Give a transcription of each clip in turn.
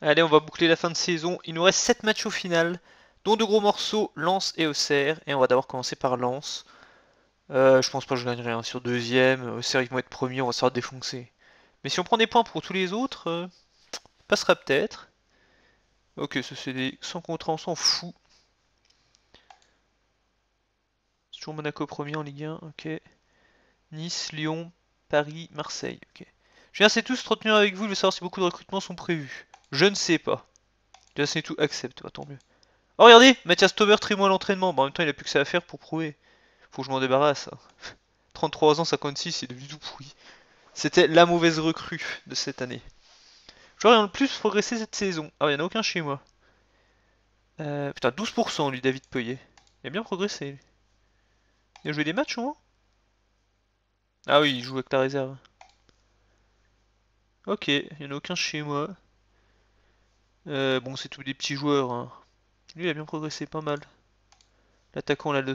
Allez, on va boucler la fin de saison. Il nous reste 7 matchs au final, dont de gros morceaux, Lance et Auxerre. Et on va d'abord commencer par Lance. Euh, je pense pas que je gagnerai hein. sur deuxième. Auxerre, ils vont être premier, on va se faire défoncer. Mais si on prend des points pour tous les autres, euh, passera peut-être. Ok, ce c'est sans contrat, on s'en fout. C'est toujours Monaco premier en Ligue 1, ok. Nice, Lyon, Paris, Marseille, ok. Je viens, c'est tous, retenir avec vous, je veux savoir si beaucoup de recrutements sont prévus. Je ne sais pas. Just sais tout. Accepte. pas bah, tant mieux. Oh, regardez Mathias tober très l'entraînement. Bon bah, en même temps, il a plus que ça à faire pour prouver. Faut que je m'en débarrasse. 33 hein. ans, 56, il est devenu tout pourri. C'était la mauvaise recrue de cette année. J'aurais de plus progressé cette saison. Ah, il n'y en a aucun chez moi. Euh, putain, 12% lui, David Peuillet. Il a bien progressé. Il a joué des matchs, au Ah oui, il joue avec la réserve. Ok, il n'y en a aucun chez moi. Euh, bon, c'est tous des petits joueurs. Hein. Lui, il a bien progressé pas mal. L'attaquant, la de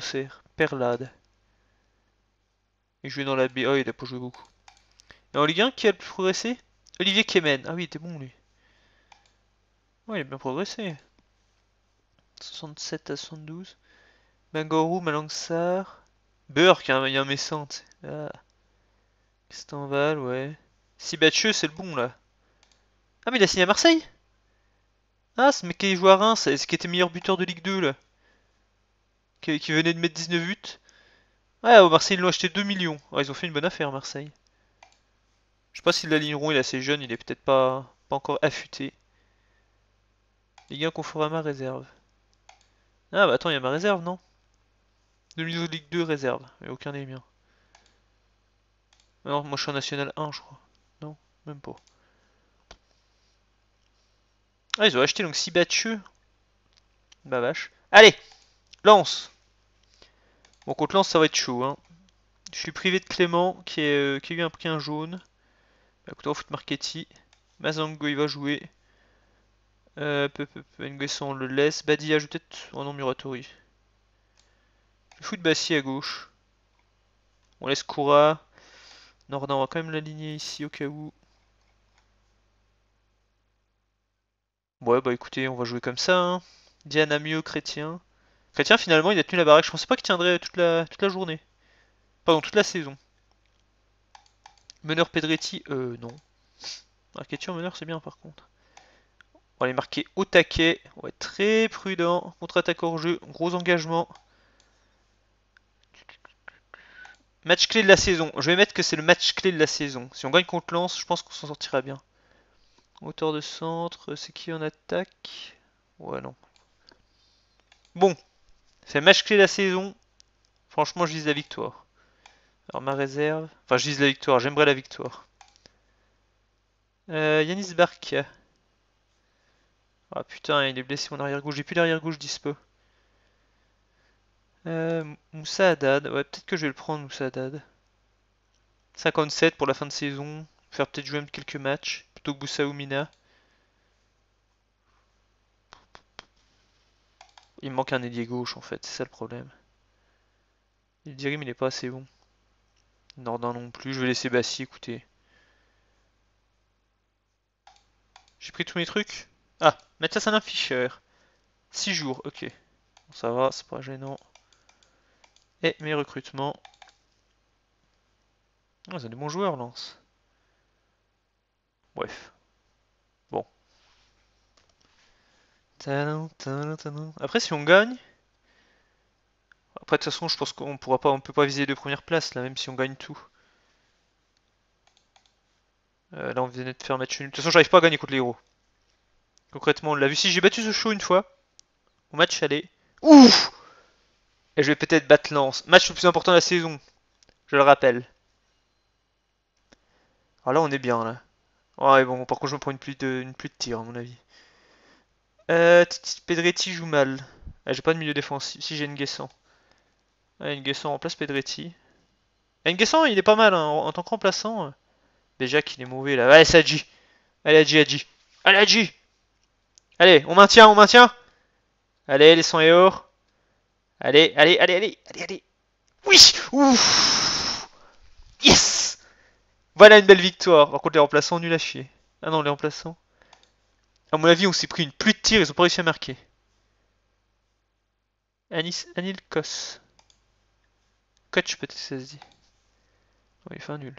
Perlade. Il jouait dans la B. oh, il a pas joué beaucoup. Et en Ligue 1, qui a progressé Olivier Kemen. Ah oui, il était bon, lui. il a bien progressé. 67 à 72. Bangoru, Malangsar. Burke, hein, il y a un méchant. Ah. Val, ouais. Sibacheux, c'est le bon, là. Ah, mais il a signé à Marseille ah, ce mec qui joue à Reims, ce qui était meilleur buteur de Ligue 2 là. Qui, venait de mettre 19 buts. Ouais, au Marseille, ils l'ont acheté 2 millions. ils ont fait une bonne affaire, Marseille. Je sais pas si l'aligneront, il est assez jeune, il est peut-être pas, pas encore affûté. Les gars fera à ma réserve. Ah bah attends, il y a ma réserve, non De niveau de Ligue 2 réserve, mais aucun n'est le mien non, moi je suis en National 1, je crois. Non, même pas. Ah, ils ont acheté donc 6 battus. Bah vache. Allez, lance. Bon, contre lance, ça va être chaud. Hein. Je suis privé de Clément qui, est, euh, qui a eu un prix jaune. Bah, écoute, on fout foutre Mazango, il va jouer. Euh, peu, peu, peu. on le laisse. Badia, je vais peut-être. Oh non, Muratori. Je de Bassi à gauche. On laisse Koura. Non on va quand même l'aligner ici au cas où. Ouais, bah écoutez, on va jouer comme ça. Hein. Diana mieux, Chrétien. Chrétien, finalement, il a tenu la baraque. Je pensais pas qu'il tiendrait toute la, toute la journée. Pardon, toute la saison. Meneur Pedretti, euh, non. question ah, meneur, c'est bien par contre. On va les marquer au taquet. On va être très prudent. Contre-attaque hors jeu, gros engagement. Match clé de la saison. Je vais mettre que c'est le match clé de la saison. Si on gagne contre Lance, je pense qu'on s'en sortira bien. Auteur de centre, c'est qui en attaque Ouais, non. Bon, c'est match clé de la saison. Franchement, je vise la victoire. Alors ma réserve... Enfin, je vise la victoire, j'aimerais la victoire. Euh, Yanis Ah putain, il est blessé mon arrière-gauche. J'ai plus d'arrière gauche dispo. Euh, Moussa Haddad. Ouais, peut-être que je vais le prendre, Moussa Haddad. 57 pour la fin de saison. Faire peut-être jouer quelques matchs plutôt que Boussaoumina. Il manque un ailier gauche en fait, c'est ça le problème. Il dirige mais il est pas assez bon. Nordin non plus, je vais laisser Bassi écouter J'ai pris tous mes trucs Ah, mettre ça un Fischer. 6 jours, ok. Bon, ça va, c'est pas gênant. Et mes recrutements. ils ah, ont des bons joueurs, Lance. Bref. Bon. Après, si on gagne... Après, de toute façon, je pense qu'on pourra pas, on peut pas viser les deux premières places, là, même si on gagne tout. Euh, là, on venait de faire match nul. De toute façon, j'arrive pas à gagner contre les héros. Concrètement, on l'a vu. Si j'ai battu ce show une fois, Au match aller. Ouf Et je vais peut-être battre Lance. Match le plus important de la saison. Je le rappelle. Alors là, on est bien, là. Ah ouais, bon, par contre, je me prends une pluie de, une pluie de tir, à mon avis. Euh, Pedretti joue mal. Ah, j'ai pas de milieu défensif. Si j'ai une Ah, en remplace Pedretti. Ah, il est pas mal hein, en, tant que remplaçant. Déjà qu'il est mauvais là. Allez, c'est Adji. Allez, Allez, Allez, on maintient, on maintient. Allez, les 100 et or. Allez, allez, allez, allez, allez, allez. Oui Ouf Yes voilà une belle victoire. Par contre, les remplaçants, nul à chier. Ah non, les remplaçants. À mon avis, on s'est pris une pluie de tirs, ils ont pas réussi à marquer. Anil Kos. Coach, peut-être ça se dit. fait un nul.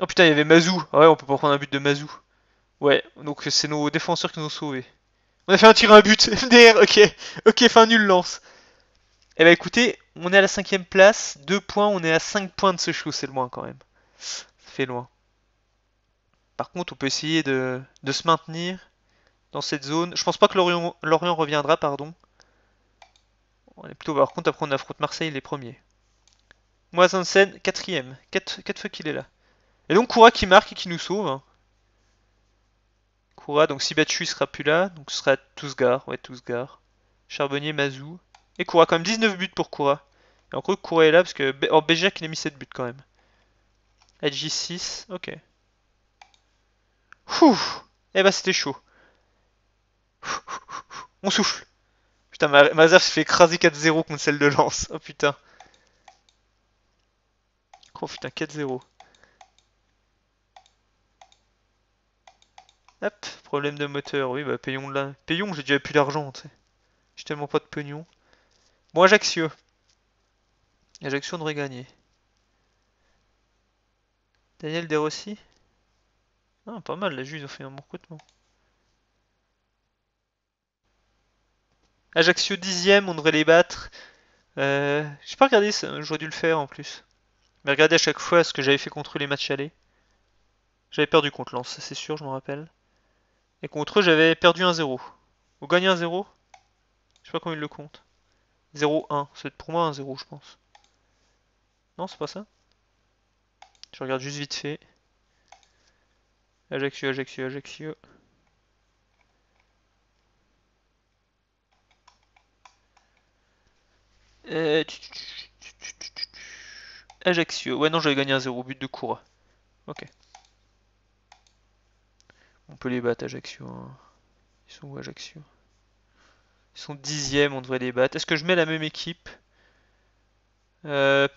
Oh putain, il y avait Mazou. Ah ouais, on peut pas prendre un but de Mazou. Ouais, donc c'est nos défenseurs qui nous ont sauvés. On a fait un tir un but. MDR ok. Ok, fin nul, lance. Eh bah écoutez, on est à la cinquième place. 2 points, on est à 5 points de ce show, c'est le moins quand même loin. Par contre, on peut essayer de, se maintenir dans cette zone. Je pense pas que Lorient, reviendra, pardon. On est plutôt... Par contre, après, on affronte Marseille les premiers. en scène quatrième. quatre, fois qu'il est là. Et donc, Koura qui marque et qui nous sauve. Hein. Koura, donc si il sera plus là. Donc, ce sera Tousgar. Ouais, Tousgar. Charbonnier, Mazou. Et Koura, quand même 19 buts pour Koura. Et encore, Koura est là parce que en qui il a mis 7 buts quand même lg 6 ok. Ouh Eh bah c'était chaud. On souffle. Putain, ma, ma se fait écraser 4-0 contre celle de Lance. Oh putain. Oh putain, 4-0. Hop, problème de moteur. Oui, bah payons la. Payons, j'ai déjà plus d'argent tu sais. J'ai tellement pas de pognon. Bon, Ajaccio. Ajaccio devrait gagner. Daniel Derossi Non Pas mal, la juste ils ont fait un bon recrutement. Ajaccio 10ème, on devrait les battre. Euh, J'ai pas regardé j'aurais dû le faire en plus. Mais regardez à chaque fois ce que j'avais fait contre les matchs allés. J'avais perdu contre Lens, c'est sûr, je m'en rappelle. Et contre eux, j'avais perdu 1-0. Ou gagné 1-0 Je sais pas comment ils le comptent. 0-1, c'est pour moi 1-0, je pense. Non, c'est pas ça je regarde juste vite fait. Ajaccio, Ajaccio, Ajaccio. Ajaccio. Ouais, non, j'avais gagné un 0 but de Koura. Ok. On peut les battre, Ajaccio. Hein. Ils sont où, Ajaccio Ils sont dixième, on devrait les battre. Est-ce que je mets la même équipe euh...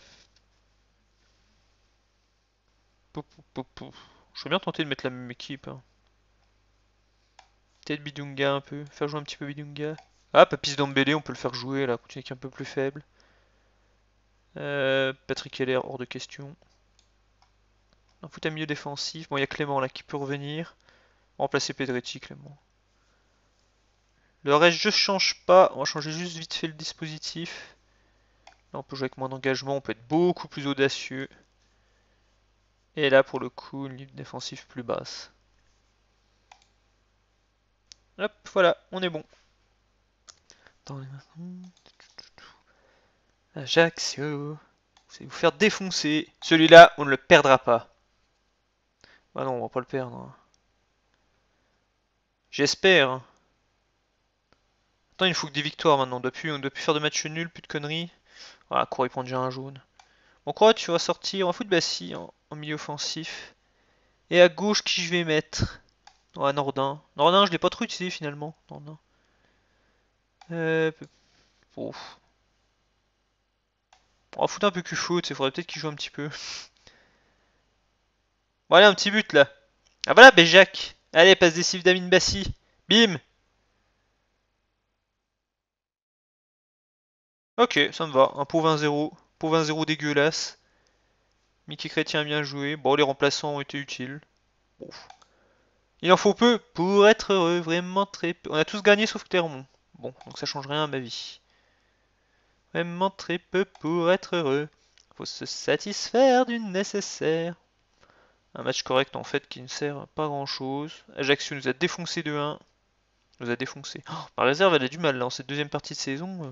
Je veux bien tenter de mettre la même équipe. Hein. Peut-être Bidunga un peu. Faire jouer un petit peu Bidunga. Ah, Papis Dambélé, on peut le faire jouer là, continuer qui un peu plus faible. Euh, Patrick Heller, hors de question. On fout un milieu défensif. Bon, il y a Clément là qui peut revenir. Remplacer Pedretti, Clément. Le reste, je change pas. On va changer juste vite fait le dispositif. Là, on peut jouer avec moins d'engagement. On peut être beaucoup plus audacieux. Et là, pour le coup, une ligne défensive plus basse. Hop, voilà, on est bon. Dans maintenant. Ajaccio. Vous vous faire défoncer. Celui-là, on ne le perdra pas. Bah non, on va pas le perdre. Hein. J'espère. Hein. Attends, il faut que des victoires maintenant. On ne doit plus, faire de matchs nul, plus de conneries. Voilà, il prend déjà un jaune. Bon, quoi, tu vas sortir en foot Bassi. Hein en milieu offensif. Et à gauche, qui je vais mettre Oh, à Nordin. Nordin, je l'ai pas trop utilisé finalement. Euh, On va foutre un peu cul chaud, il faudrait peut-être qu'il joue un petit peu. Bon, allez, un petit but là. Ah voilà, Béjac. Allez, passe décisive d'Amin Bassi. Bim. Ok, ça me va. Un pour 20 0 pour 20 0 dégueulasse. Mickey Chrétien bien joué. Bon, les remplaçants ont été utiles. Il en faut peu pour être heureux, vraiment très peu. On a tous gagné sauf Clermont. Bon, donc ça change rien à ma vie. Vraiment très peu pour être heureux. Faut se satisfaire du nécessaire. Un match correct en fait qui ne sert pas grand chose. Ajaccio nous a défoncé de 1. Nous a défoncé. Oh, par réserve elle a du mal là en cette deuxième partie de saison. Euh.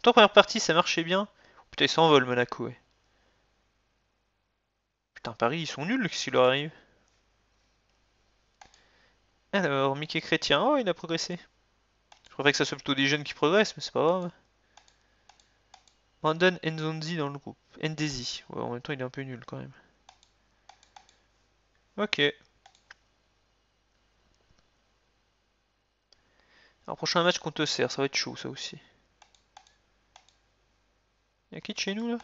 Autant première partie ça marchait bien. Putain, ils s'envolent Monaco. Ouais. Putain, Paris, ils sont nuls, qu'est-ce qui leur arrive ah, Alors, Mickey Chrétien, oh, il a progressé. Je préfère que ça soit plutôt des jeunes qui progressent, mais c'est pas grave. Brandon Nzonzi dans le groupe. Ndesi, Ouais, en même temps, il est un peu nul quand même. Ok. Alors, prochain match contre Serre, ça va être chaud ça aussi. Y'a qui de chez nous là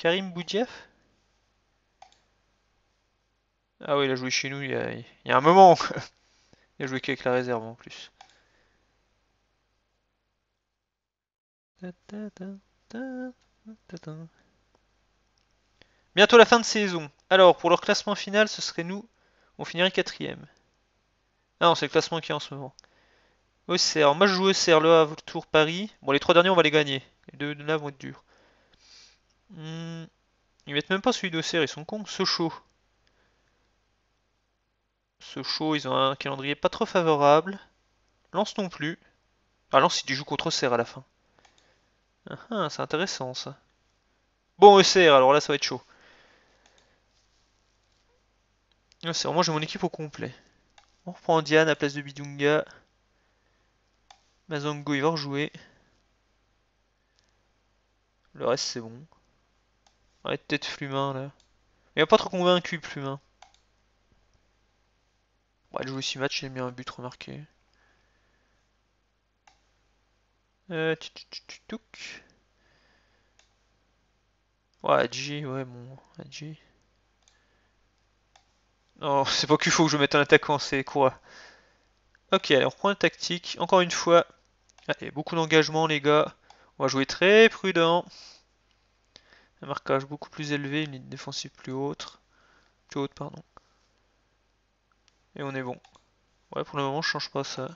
Karim Boudjeff Ah oui, il a joué chez nous il y a, un moment. il a joué qu'avec la réserve en plus. Bientôt la fin de saison. Alors, pour leur classement final, ce serait nous. On finirait quatrième. Ah non, c'est le classement qui est en ce moment. Moi je joue Serre Le Havre, Tour, Paris. Bon, les trois derniers, on va les gagner. Les deux de là vont être durs. Hmm. Ils mettent même pas celui de serre, ils sont cons. Ce chaud, ils ont un calendrier pas trop favorable. Lance non plus. Ah, Lance, il tu contre Serre à la fin. Ah, ah, c'est intéressant ça. Bon, serre alors là, ça va être chaud. C'est ah, moi j'ai mon équipe au complet. On reprend Diane à place de Bidunga. Mazongo il va rejouer. Le reste, c'est bon peut-être être Flumin là. Il a pas trop convaincu Flumin. Bon, elle joue 6 matchs, j'ai mis un but remarqué. Euh, Ouais, Adji, ouais, bon, Adji. Non, c'est pas qu'il faut que je mette un attaquant, c'est quoi Ok, alors on reprend la tactique. Encore une fois, allez, beaucoup d'engagement, les gars. On va jouer très prudent un marquage beaucoup plus élevé, une ligne défensive plus haute. Plus haute pardon. Et on est bon. Ouais pour le moment je change pas ça.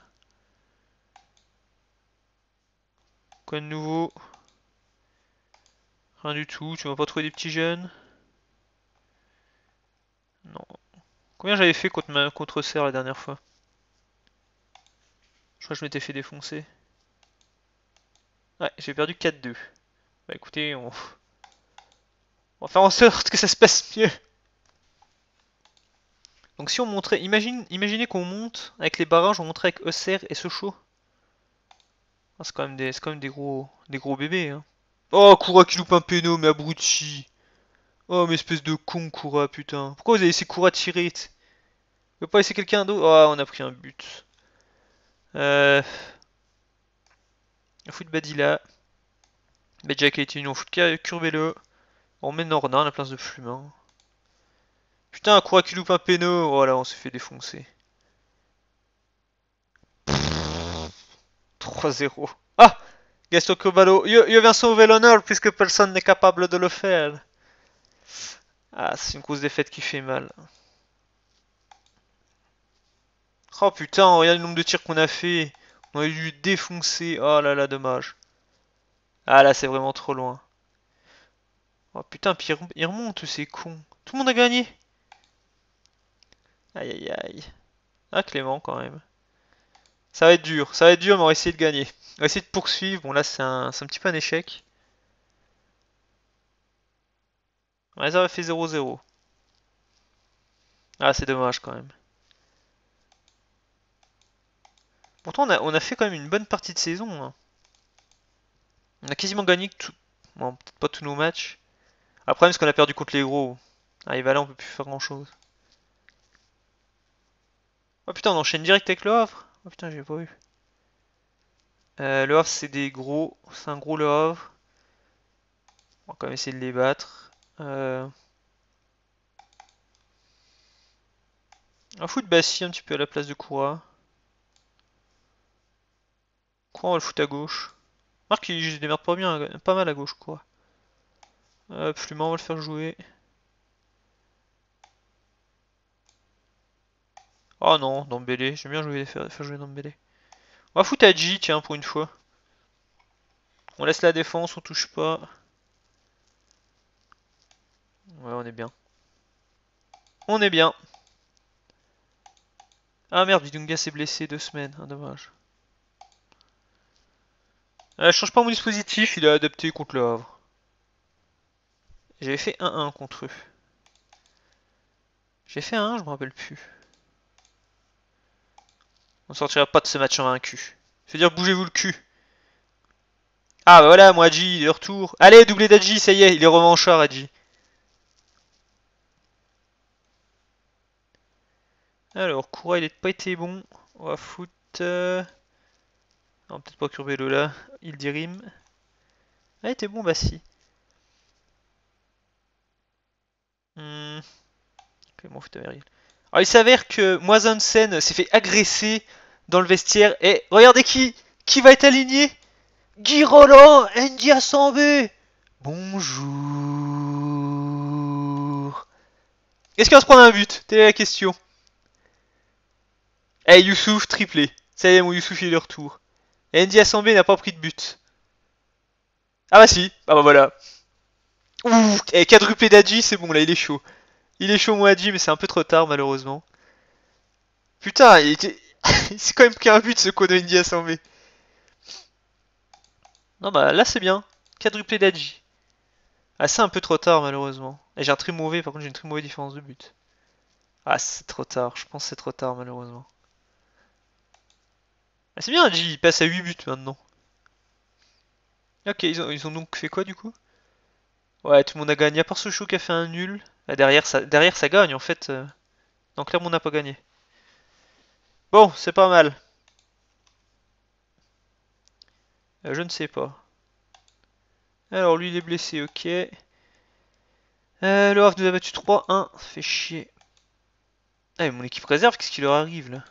Quoi de nouveau Rien du tout, tu m'as pas trouver des petits jeunes Non. Combien j'avais fait contre, ma... contre Serre la dernière fois Je crois que je m'étais fait défoncer. Ouais, j'ai perdu 4-2. Bah écoutez, on... On va faire en sorte que ça se passe mieux. Donc si on montrait... imaginez qu'on monte avec les barrages, on montrait avec Eusser et Sochaux. Ah, c'est quand même des, des gros, des gros bébés. Hein. Oh, Koura qui loupe un péno, mais abruti. Oh, mais espèce de con, Koura, putain. Pourquoi vous avez laissé Koura tirer Vous pas laisser quelqu'un d'autre Oh, on a pris un but. Euh... Foot de Badilla. qui a été une curvé le on met Norna à la place de Flumin. Putain, quoi qu'il loupe un oh Voilà, on s'est fait défoncer. 3-0. Ah Gasto Cobalo, vient vient sauver l'honneur puisque personne n'est capable de le faire. Ah, c'est une grosse défaite qui fait mal. Oh putain, regarde le nombre de tirs qu'on a fait. On a dû défoncer. Oh là là, dommage. Ah là, c'est vraiment trop loin. Oh putain, puis ils remontent, c'est cons Tout le monde a gagné. Aïe aïe aïe. Ah Clément quand même. Ça va être dur, ça va être dur, mais on va essayer de gagner. On va essayer de poursuivre. Bon là c'est un, petit peu un échec. Ouais, ça va fait 0-0. Ah c'est dommage quand même. Pourtant on a, on a, fait quand même une bonne partie de saison. Hein. On a quasiment gagné tout... Bon, peut-être pas tous nos matchs. Après, parce qu'on a perdu contre les gros. Ah, et va là, on peut plus faire grand chose. Oh putain, on enchaîne direct avec le Havre. Oh putain, j'ai pas vu. Euh, le Havre, c'est des gros. C'est un gros le On va quand même essayer de les battre. Euh... On va foutre Bassi un petit peu à la place de Koura. Koura, on va le foutre à gauche. Marc, il se démerde pas bien, pas mal à gauche, quoi. Absolument, on va le faire jouer. Oh non, Dembélé, j'aime bien jouer, faire, faire jouer On va foutre Adji, tiens, pour une fois. On laisse la défense, on touche pas. Ouais, on est bien. On est bien. Ah merde, Vidunga s'est blessé deux semaines, hein, dommage. je euh, change pas mon dispositif, il a adapté contre le Havre. J'avais fait 1-1 contre eux. J'ai fait 1, je me rappelle plus. On sortira pas de ce match vaincu. Je veux dire, bougez-vous le cul. Ah bah voilà, moi Adji, il est de retour. Allez, doublé d'Adji, ça y est, il est revanchard Adji. Alors, Koura, il n'est pas été bon. On va foutre... Euh, On va peut-être pas le là. Il dirime. Ah, il était bon, bah si. Hmm. Alors il s'avère que Sen s'est fait agresser dans le vestiaire et regardez qui qui va être aligné Roland, India Sambe Bonjour Est-ce qu'il va se prendre un but Telle est la question. Eh hey, Youssouf triplé. Ça y est mon Youssouf il est de retour. India eh, n'a pas pris de but. Ah bah si, ah, bah voilà. Ouh eh, quadruplé d'Adji, c'est bon là, il est chaud. Il est chaud, moi Adji, mais c'est un peu trop tard, malheureusement. Putain, il était. c'est quand même qu'un but ce qu'on a à 100 Non, bah là, c'est bien. Quadruplé d'Adji. Ah, c'est un peu trop tard, malheureusement. Et j'ai un très mauvais, par contre, j'ai une très mauvaise différence de but. Ah, c'est trop tard. Je pense c'est trop tard, malheureusement. Ah, c'est bien, Adji, il passe à 8 buts maintenant. Ok, ils ont donc fait quoi du coup Ouais, tout le monde a gagné, à part ce chou qui a fait un nul. derrière, ça, derrière, ça gagne en fait. Euh. Donc là, on n'a pas gagné. Bon, c'est pas mal. Euh, je ne sais pas. Alors, lui, il est blessé, ok. Euh, le Havre nous a battu 3-1. Fait chier. Ah, mais mon équipe réserve, qu'est-ce qui leur arrive là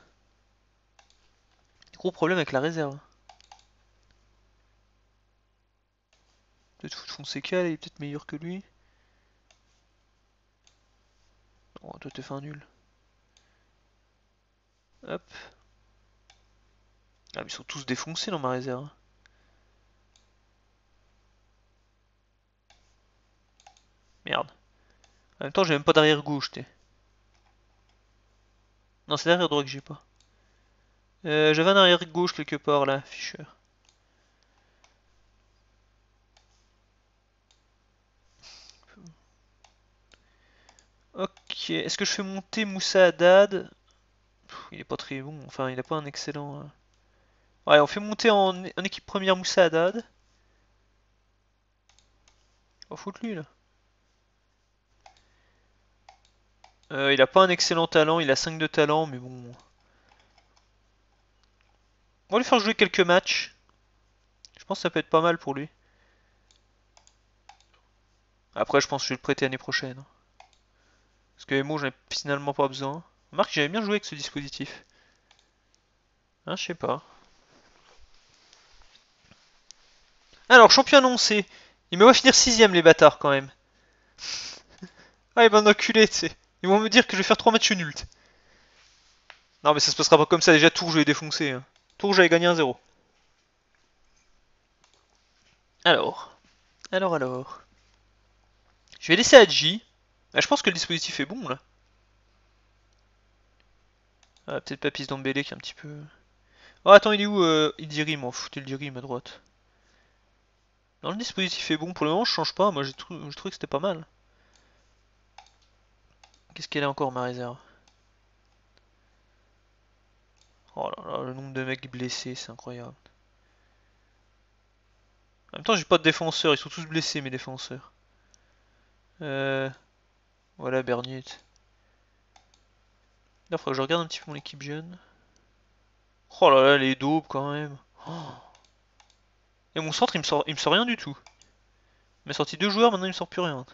Gros problème avec la réserve. est peut-être meilleur que lui. Oh, toi, t'es fait un nul. Hop. Ah, ils sont tous défoncés dans ma réserve. Merde. En même temps, j'ai même pas d'arrière gauche, t'es. Non, c'est l'arrière droit que j'ai pas. Euh, J'avais un arrière gauche quelque part là, Fischer. Ok, est-ce que je fais monter Moussa Haddad Il est pas très bon, enfin il a pas un excellent... Euh. Ouais, on fait monter en, équipe première Moussa Haddad. On fout lui là. Euh, il a pas un excellent talent, il a 5 de talent, mais bon... On va lui faire jouer quelques matchs. Je pense que ça peut être pas mal pour lui. Après, je pense que je vais le prêter l'année prochaine. Hein. Parce que moi j'en ai finalement pas besoin. Marc, j'avais bien joué avec ce dispositif. Hein, je sais pas. Alors, champion annoncé. Ils me voient finir sixième, les bâtards, quand même. ah, ils m'ont enculé, tu sais. Ils vont me dire que je vais faire trois matchs nuls. Non, mais ça se passera pas comme ça. Déjà, tout, je vais défoncer. Hein. Tout, j'avais gagné 1-0. Alors. Alors, alors. Je vais laisser Adji. Ah, je pense que le dispositif est bon là. Ah, peut-être Papis Dambélé qui est un petit peu... Oh, attends, il est où euh, Il Rime, m'en fout, il à droite. Non, le dispositif est bon. Pour le moment, je change pas. Moi, j'ai je trouvé que c'était pas mal. Qu'est-ce qu'elle a encore, ma réserve Oh là là, le nombre de mecs blessés, c'est incroyable. En même temps, j'ai pas de défenseurs. Ils sont tous blessés, mes défenseurs. Euh... Voilà Bernut. Là, faut que je regarde un petit peu mon équipe jeune. Oh là là, les daubes quand même. Oh. Et mon centre, il me sort, il me sort rien du tout. Il m'a sorti deux joueurs, maintenant il me sort plus rien.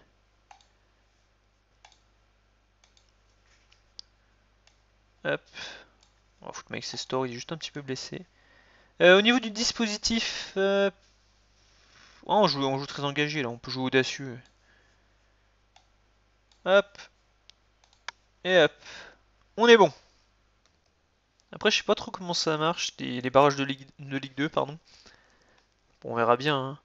Hop. On va foutre Store, il est juste un petit peu blessé. Euh, au niveau du dispositif... Euh... Oh, on joue très engagé là, on peut jouer audacieux. Hop. Et hop. On est bon. Après, je sais pas trop comment ça marche, les, barrages de Ligue, de Ligue 2, pardon. Bon, on verra bien. Hein.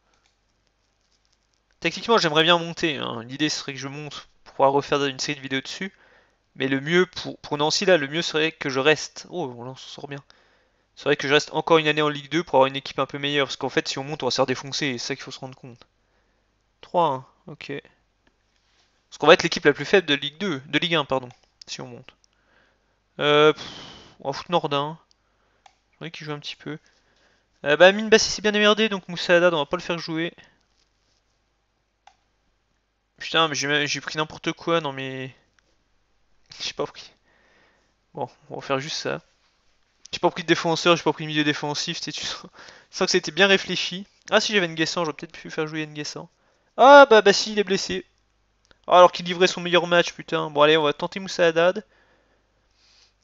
Techniquement, j'aimerais bien monter. Hein. L'idée serait que je monte pour pouvoir refaire une série de vidéos dessus. Mais le mieux pour, Nancy, là, le mieux serait que je reste. Oh, on s'en sort bien. C'est vrai que je reste encore une année en Ligue 2 pour avoir une équipe un peu meilleure. Parce qu'en fait, si on monte, on va se faire défoncer. c'est ça qu'il faut se rendre compte. 3 hein. ok. Parce qu'on va être l'équipe la plus faible de Ligue 2, de Ligue 1, pardon, si on monte. Euh, on va foutre Nordin. J'aimerais qu'il joue un petit peu. Euh, bah Bassi c'est bien émerdé donc Moussa on va pas le faire jouer. Putain, mais j'ai pris n'importe quoi, non mais... J'ai pas pris. Bon, on va faire juste ça. J'ai pas pris de défenseur, j'ai pas pris de milieu défensif, tu sens, que c'était bien réfléchi. Ah si j'avais Nguessan, j'aurais peut-être pu faire jouer Nguessan. Ah bah bah si il est blessé. Ah, alors qu'il livrait son meilleur match, putain. Bon, allez, on va tenter Moussa Haddad.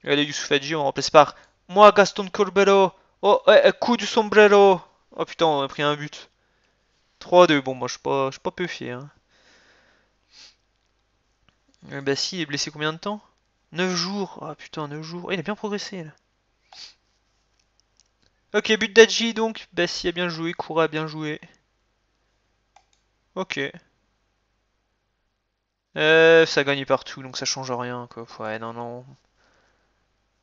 Allez, du Hadji, on remplace par moi, Gaston Corbello. Oh, ouais, eh, eh, coup du sombrero. Oh putain, on a pris un but. 3-2, bon, moi je suis pas, pas peu fier. Hein. Eh ben, si, il est blessé combien de temps 9 ah, jours. oh, putain, 9 jours. il a bien progressé là. Ok, but d'Adji donc. Bassi a bien joué, Koura a bien joué. Ok. Euh, ça gagne partout, donc ça change rien, quoi. Ouais, non, non.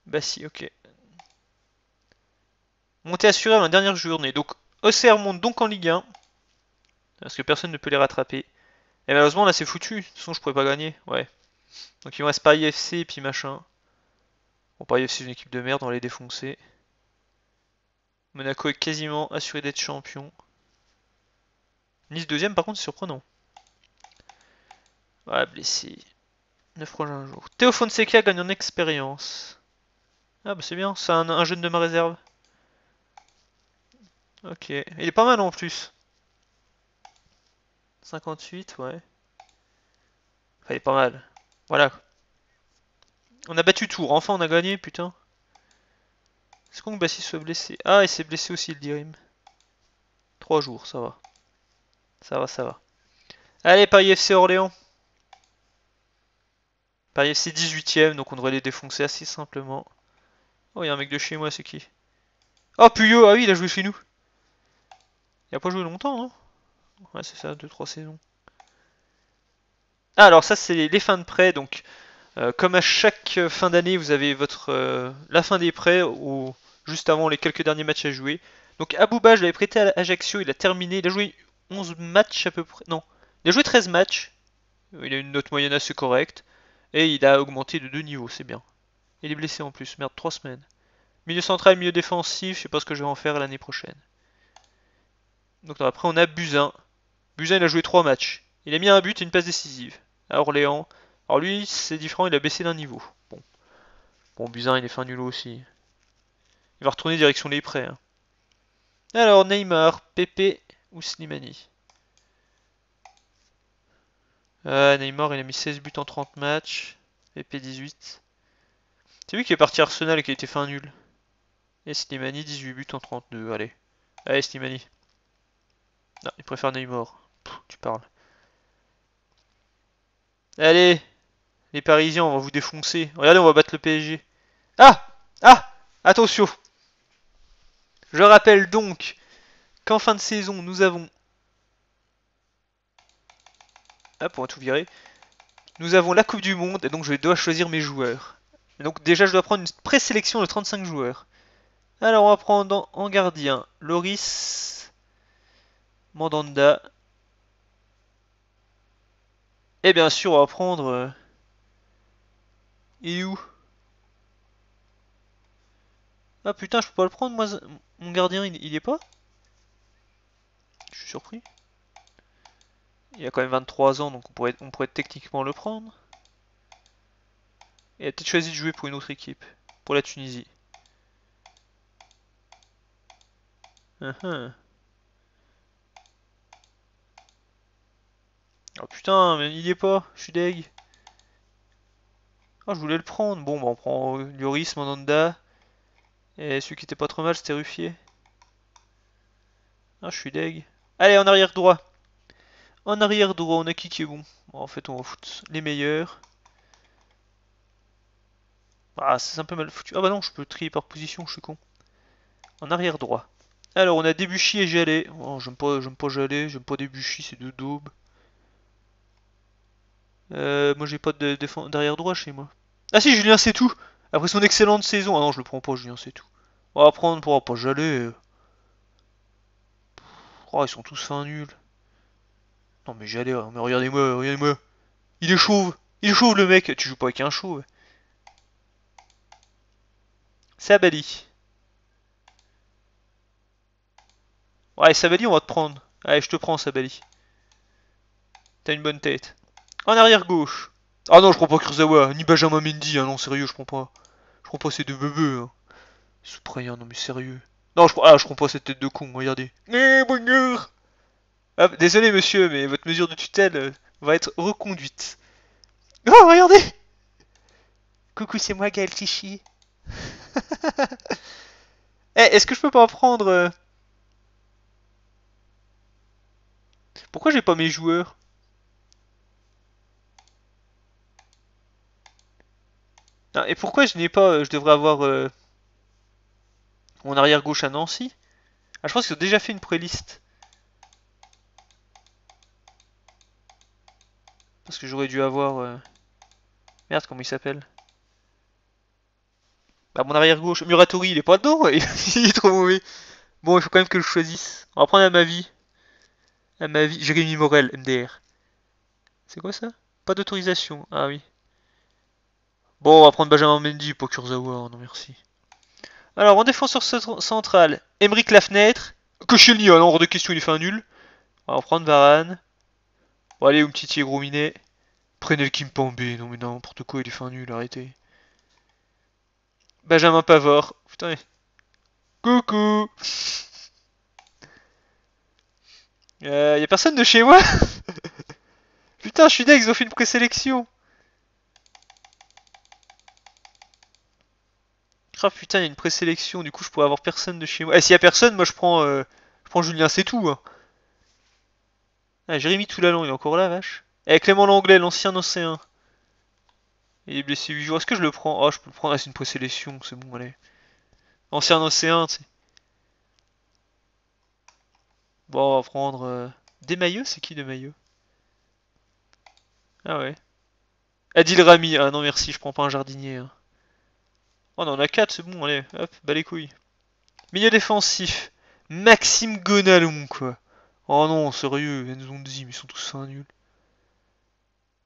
Bah si, ok. Montée assurée dans la dernière journée. Donc, OCR monte donc en Ligue 1. Parce que personne ne peut les rattraper. Et malheureusement, là, c'est foutu. De toute façon, je pourrais pas gagner. Ouais. Donc, il me reste Paris FC et puis machin. Bon, Paris FC, c'est une équipe de merde, on les défoncer. Monaco est quasiment assuré d'être champion. Nice deuxième, par contre, c'est surprenant. Ouais, blessé. 9 prochains jours. Théo Fonseca gagne en expérience. Ah bah c'est bien, c'est un, jeune de ma réserve. Ok, il est pas mal en plus. 58, ouais. Enfin, il est pas mal. Voilà. On a battu tout, enfin on a gagné, putain. Est-ce qu'on Bassi soit blessé Ah, il s'est blessé aussi, le Dirim. 3 jours, ça va. Ça va, ça va. Allez, Paris FC Orléans c'est 18ème, donc on devrait les défoncer assez simplement. Oh, il y a un mec de chez moi, c'est qui Oh, Puyo Ah oui, il a joué chez nous Il a pas joué longtemps, non hein Ouais, c'est ça, 2-3 saisons. Ah, alors ça, c'est les fins de prêt, donc... Euh, comme à chaque euh, fin d'année, vous avez votre euh, la fin des prêts, ou juste avant les quelques derniers matchs à jouer. Donc Abouba, je l'avais prêté à Ajaccio, il a terminé, il a joué 11 matchs à peu près. Non, il a joué 13 matchs. Il a une note moyenne assez correcte. Et il a augmenté de deux niveaux, c'est bien. Il est blessé en plus, merde, trois semaines. Milieu central, milieu défensif, je sais pas ce que je vais en faire l'année prochaine. Donc après on a Buzin. Buzin il a joué trois matchs. Il a mis un but et une passe décisive à Orléans. Alors lui c'est différent, il a baissé d'un niveau. Bon. Bon Buzin il est fin du lot aussi. Il va retourner direction les prêts. Hein. Alors Neymar, Pepe ou Slimani euh, Neymar, il a mis 16 buts en 30 matchs. EP18. C'est lui qui est parti Arsenal et qui a été fin nul. Et Slimani, 18 buts en 32. Allez. Allez, Slimani. Non, il préfère Neymar. Pff, tu parles. Allez Les Parisiens, on va vous défoncer. Regardez, on va battre le PSG. Ah Ah Attention Je rappelle donc qu'en fin de saison, nous avons ah, pour tout virer. Nous avons la Coupe du Monde, et donc je dois choisir mes joueurs. donc déjà, je dois prendre une présélection de 35 joueurs. Alors, on va prendre en gardien Loris, Mandanda. Et bien sûr, on va prendre... Et euh, où Ah putain, je peux pas le prendre, moi, mon gardien, il, il est pas Je suis surpris. Il a quand même 23 ans, donc on pourrait, on pourrait techniquement le prendre. Et il a peut-être choisi de jouer pour une autre équipe, pour la Tunisie. Hein, hein. Oh putain, mais il est pas, je suis deg. Oh, je voulais le prendre. Bon, bah on prend Lloris, Mandanda. Et celui qui était pas trop mal, c'était Ruffier. Ah, je suis deg. Allez, en arrière droit. En arrière droit, on a qui qui est bon En fait, on va foutre les meilleurs. Ah, c'est un peu mal foutu. Ah bah non, je peux trier par position, je suis con. En arrière droit. Alors, on a Debuchy et Jallet. Oh, j'aime pas, j'aime pas Jallet, j'aime pas Debuchy, c'est deux daube. Euh, moi, j'ai pas de derrière droit chez moi. Ah si, Julien, c'est tout Après son excellente saison... Ah non, je le prends pas, Julien, c'est tout. On va prendre pour oh, pas Jallet. Oh, ils sont tous fins nuls. Non mais j'allais, hein. mais regardez-moi, regardez-moi. Il est chauve, il est chauve le mec. Tu joues pas avec un chauve. Sabali. Ouais, Sabali, on va te prendre. Allez, je te prends, Sabali. T'as une bonne tête. En arrière gauche. Ah non, je prends pas Kurzawa, ni Benjamin Mendy. Hein. non, sérieux, je prends pas. Je prends pas ces deux bebeux. Hein. non mais sérieux. Non, je, ah, je prends pas cette tête de con, regardez. Eh, gueule. Ah, désolé monsieur, mais votre mesure de tutelle euh, va être reconduite. Oh, regardez Coucou, c'est moi Gaël Tichy. Eh, est-ce que je peux pas prendre... Euh, pourquoi j'ai pas mes joueurs Et pourquoi je n'ai pas... Euh, je devrais avoir... mon arrière-gauche à Nancy Ah, je pense qu'ils ont déjà fait une préliste. Parce que j'aurais dû avoir... Euh, merde, comment il s'appelle Bah mon arrière-gauche, Muratori, il est pas dedans, il est trop mauvais. Bon, il faut quand même que je choisisse. On va prendre à ma vie. À ma vie, Jérémy Morel, MDR. C'est quoi ça Pas d'autorisation, ah oui. Bon, on va prendre Benjamin Mendy pour Kurzawa, oh non merci. Alors, en défenseur central, Emeric Lafenêtre. Que alors, hors de question, il fait un nul. On va prendre Varane. Bon, allez, petit gros minet, Prenez le Kimpembe. Non, mais n'importe quoi, il est fin nul, arrêtez. Benjamin Pavor. Putain. Coucou euh, y a personne de chez moi Putain, je suis déx, ils ont fait une présélection Ah putain, il y a une présélection, du coup je pourrais avoir personne de chez moi. eh, s'il y a personne, moi je prends, euh, je prends Julien, c'est tout. Hein. Ah, Jérémy Toulalon, il est encore là, vache. Eh, Clément Langlais, l'ancien océan. Il est blessé 8 jours. Est-ce que je le prends Oh, je peux le prendre. Ah, c'est une présélection, c'est bon, allez. Ancien océan, tu sais. Bon, on va prendre... Euh, des maillots, c'est qui des maillots Ah ouais. Adil Rami. Ah non, merci, je prends pas un jardinier. Hein. Oh, on en a 4, c'est bon, allez. Hop, bas les couilles. Milieu défensif. Maxime Gonalon, quoi. Oh non, sérieux, ils nous ont dit, mais ils sont tous un nuls.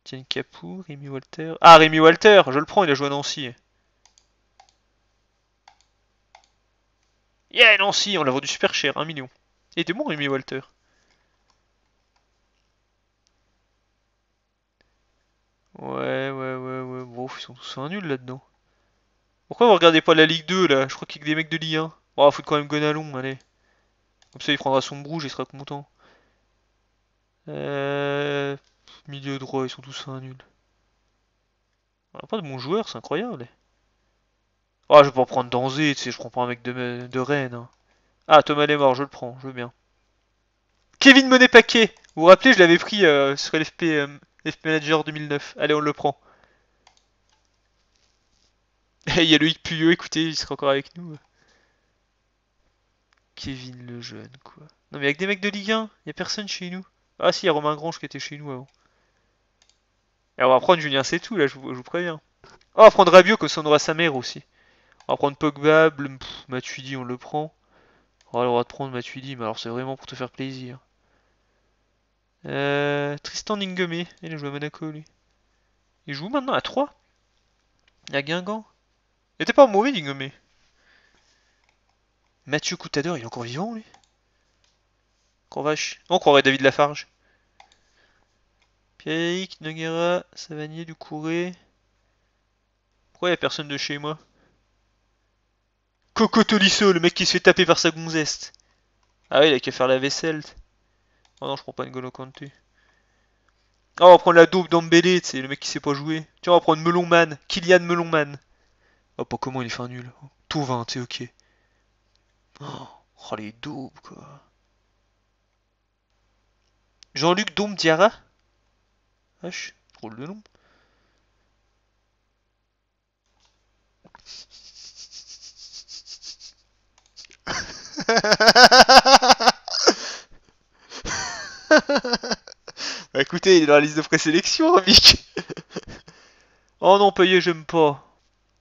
Tiens Capou, Rémi Walter. Ah, Rémi Walter, je le prends, il a joué à Nancy. Yeah, Nancy, on l'a vendu super cher, 1 million. Et était bon, Rémi Walter. Ouais, ouais, ouais, ouais. ils sont tous un nul là-dedans. Pourquoi vous regardez pas la Ligue 2 là Je crois qu'il y a que des mecs de Ligue 1. Bon, faut quand même Gonalon, allez. Comme ça, il prendra son brouge et sera content. Euh, milieu droit, ils sont tous un nul. pas de bons joueurs, c'est incroyable. Ah, je vais pas prendre Danzé, tu sais, je prends pas un mec de, de Rennes. Hein. Ah, Thomas est mort, je le prends, je veux bien. Kevin Monet Paquet Vous vous rappelez, je l'avais pris euh, sur l'FP euh, Manager 2009. Allez, on le prend. il y a Loïc Puyo, écoutez, il sera encore avec nous. Kevin le jeune, quoi. Non, mais avec des mecs de Ligue 1, il y a personne chez nous. Ah si, il y a Romain Grange qui était chez nous avant. Et on va prendre Julien c'est tout là, je vous, préviens. Oh, on va prendre Rabiot comme ça on aura sa mère aussi. On va prendre Pogba, Mathieu Matuidi, on le prend. alors oh, on va te prendre Matuidi, mais alors c'est vraiment pour te faire plaisir. Euh, Tristan Ningome il a joué à Monaco lui. Il joue maintenant à 3 a Guingamp Il était pas mauvais Ningome Mathieu Coutador il est encore vivant lui vache. On croirait David Lafarge. Pierrick, Noguera, Savanier, Ducouré. Pourquoi y a personne de chez moi Coco Tolisso, le mec qui se fait taper par sa gonzeste. Ah oui, il a qu'à faire la vaisselle. Oh non, je prends pas une Golokante. Oh, ah, on va prendre la double d'Ambélé, c'est le mec qui sait pas jouer. Tiens, on va prendre Melonman, Kylian Melonman. Oh, pas comment il est fin nul. Tout 20, c'est hein, ok. Oh, oh les daubes, quoi. Jean-Luc Dombe Diara je de nom. bah écoutez, il est dans la liste de présélection, Mick. oh non, payé, j'aime pas.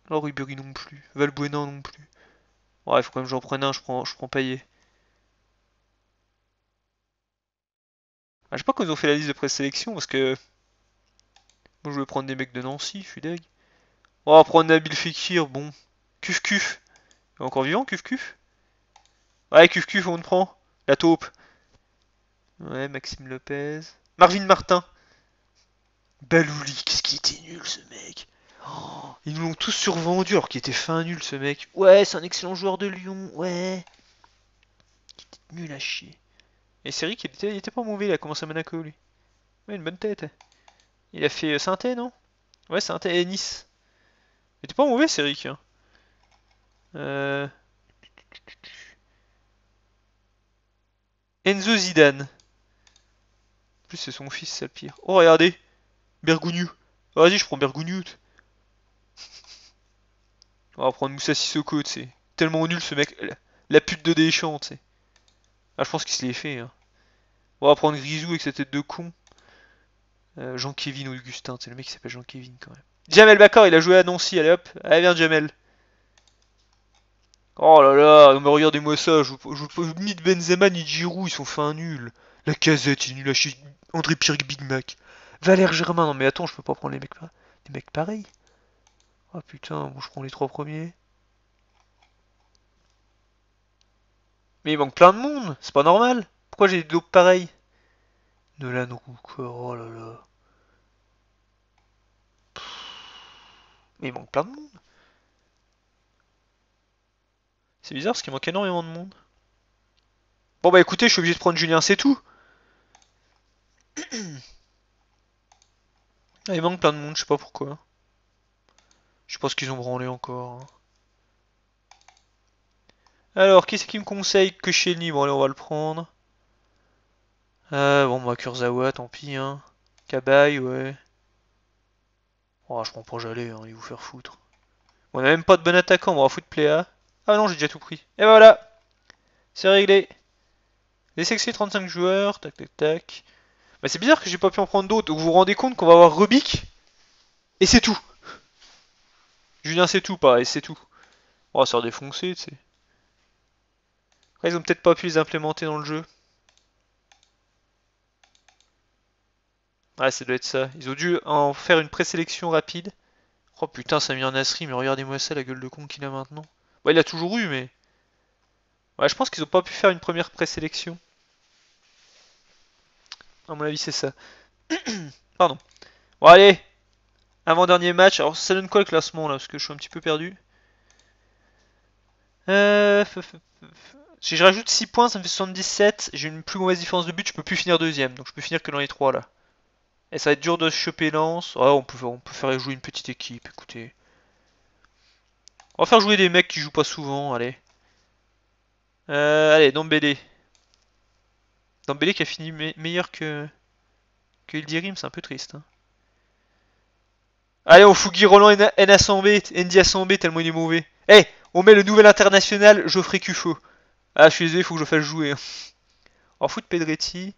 Oh, Ribéry non plus. Valbuena non plus. Ouais, faut quand même j'en prenne un, je prends, je prends payé. Ah, je sais pas quand ils ont fait la liste de présélection parce que moi, je vais prendre des mecs de Nancy, je suis deg. On oh, va prendre Nabil Fekir, bon. Cuf Il est encore vivant, Cuf Ouais, Cuf on le prend. La taupe. Ouais, Maxime Lopez. Marvin Martin. Balouli, qu'est-ce qu'il était nul ce mec. Oh, ils nous l'ont tous survendu alors qu'il était fin nul ce mec. Ouais, c'est un excellent joueur de Lyon, ouais. Il était nul à chier. Et Seric il était pas mauvais, il a commencé à Monaco lui. Ouais, une bonne tête. Hein. Il a fait euh, Synthé, non Ouais, Synthé et Nice. Mais t'es pas mauvais, Céric. Hein. Euh, Enzo Zidane. En plus, c'est son fils, c'est le pire. Oh, regardez Bergouniou. Vas-y, je prends Bergouniou. On va prendre Moussa Sissoko, tu sais. Tellement nul, ce mec. La, pute de Deschamps, tu sais. Ah, je pense qu'il se l'est fait. Hein. On va prendre Grisou avec sa tête de con. Euh, Jean-Kévin Augustin, c'est le mec qui s'appelle jean Kevin quand même. Jamel Bakar, il a joué à Nancy, allez hop, allez viens Jamel. Oh là là, mais regardez-moi ça, je, ni de Benzema ni de Giroud, ils sont fin nuls. La casette, il est nul à chez André Pierre Big Mac. Valère Germain, non mais attends, je peux pas prendre les mecs, les mecs pareils. Oh putain, bon, je prends les trois premiers. Mais il manque plein de monde, c'est pas normal. Pourquoi j'ai des dopes pareils la oh là là. Mais il manque plein de monde. C'est bizarre parce qu'il manque énormément de monde. Bon bah écoutez, je suis obligé de prendre Julien, c'est tout. Ah, il manque plein de monde, je sais pas pourquoi. Je pense qu'ils ont branlé encore. Hein. Alors, qui c'est qui me conseille que chez libre Allez, on va le prendre. Euh, bon, moi Kurzawa, tant pis, hein. Kabaï, ouais. Oh, je comprends pour j'allais, hein, il vous faire foutre. on a même pas de bon attaquant, on va foutre Pléa. Ah non, j'ai déjà tout pris. Et ben voilà C'est réglé Les sexy 35 joueurs, tac tac tac. Mais bah, c'est bizarre que j'ai pas pu en prendre d'autres. Vous vous rendez compte qu'on va avoir Rubik Et c'est tout Julien c'est tout, et c'est tout. On va se faire tu sais. ils ont peut-être pas pu les implémenter dans le jeu. Ouais, ça doit être ça. Ils ont dû en faire une présélection rapide. Oh putain, ça en asri, mais regardez-moi ça, la gueule de con qu'il a maintenant. Ouais, il a toujours eu, mais. Ouais, je pense qu'ils ont pas pu faire une première présélection. À mon avis, c'est ça. Pardon. Bon, allez Avant-dernier match. Alors, ça donne quoi le classement là Parce que je suis un petit peu perdu. Euh... Si je rajoute 6 points, ça me fait 77. J'ai une plus mauvaise différence de but, je peux plus finir deuxième. Donc, je peux finir que dans les 3 là. Et ça va être dur de choper Lance on peut, faire jouer une petite équipe, écoutez. On va faire jouer des mecs qui jouent pas souvent, allez. Euh, allez, Dombélé. Dombélé qui a fini meilleur que... Que Ildirim, c'est un peu triste. Hein. Allez, on fout Guy Roland et ND 100 tellement il est mauvais. Eh, on met le nouvel international Geoffrey Cuffo. Ah, je suis désolé, il faut que je fasse jouer. On hein. fout de Pedretti.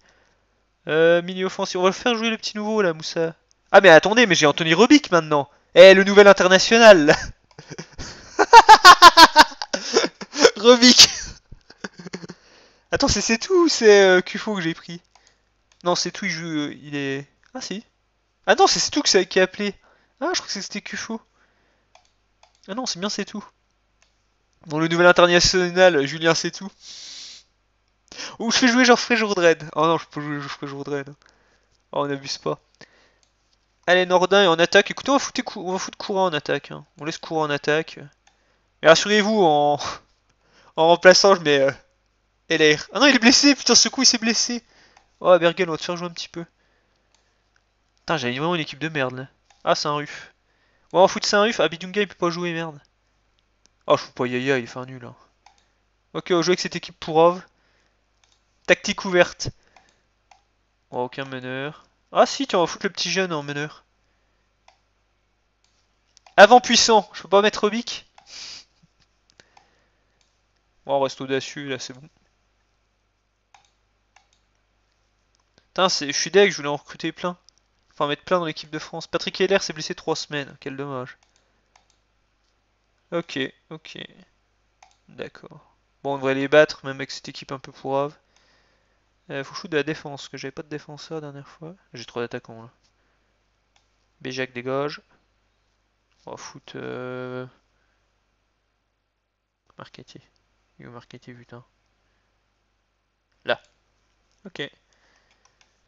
Euh, mini offense, On va le faire jouer le petit nouveau là, Moussa. Ah mais attendez, mais j'ai Anthony Rubik maintenant. Eh, le nouvel international Rubik Attends, c'est tout ou c'est euh, que j'ai pris Non, c'est tout, il joue. Euh, il est. Ah si. Ah non, c'est tout que qui a appelé. Ah, je crois que c'était Kufo. Ah non, c'est bien, c'est tout. Bon, le nouvel international, Julien, c'est tout. Ou je fais jouer genre Fréjour Dread Oh non, je peux jouer Fréjour Dread Oh, on abuse pas. Allez, Nordin, on attaque. Écoutez, on va foutre, on va foutre courant en attaque. Hein. On laisse courant en attaque. Mais rassurez-vous, en... en remplaçant, je mets euh... LR. Ah non, il est blessé, putain, ce coup, il s'est blessé. Oh, Bergen, on va te faire jouer un petit peu. Putain, j'avais vraiment une équipe de merde, là. Ah, c'est un ruf. on va foutre Saint-Ruf. Ah, Bidunga, il peut pas jouer, merde. Oh, je fous pas Yaya, il fait un nul, là. Hein. Ok, on va jouer avec cette équipe pour ov. Tactique ouverte. Oh, aucun meneur. Ah si, tu vas foutre le petit jeune en meneur. Avant puissant, je peux pas mettre Obic. Bon, on reste audacieux, là, c'est bon. Putain, je suis deg, je voulais en recruter plein. Enfin, mettre plein dans l'équipe de France. Patrick Heller s'est blessé 3 semaines, quel dommage. Ok, ok. D'accord. Bon, on devrait les battre, même avec cette équipe un peu pourrave. Euh, faut shoot de la défense, que j'avais pas de défenseur dernière fois. J'ai trop d'attaquants là. Béjac dégage. On va foutre. Euh... Marquetier. Yo Marketier putain. Là. Ok.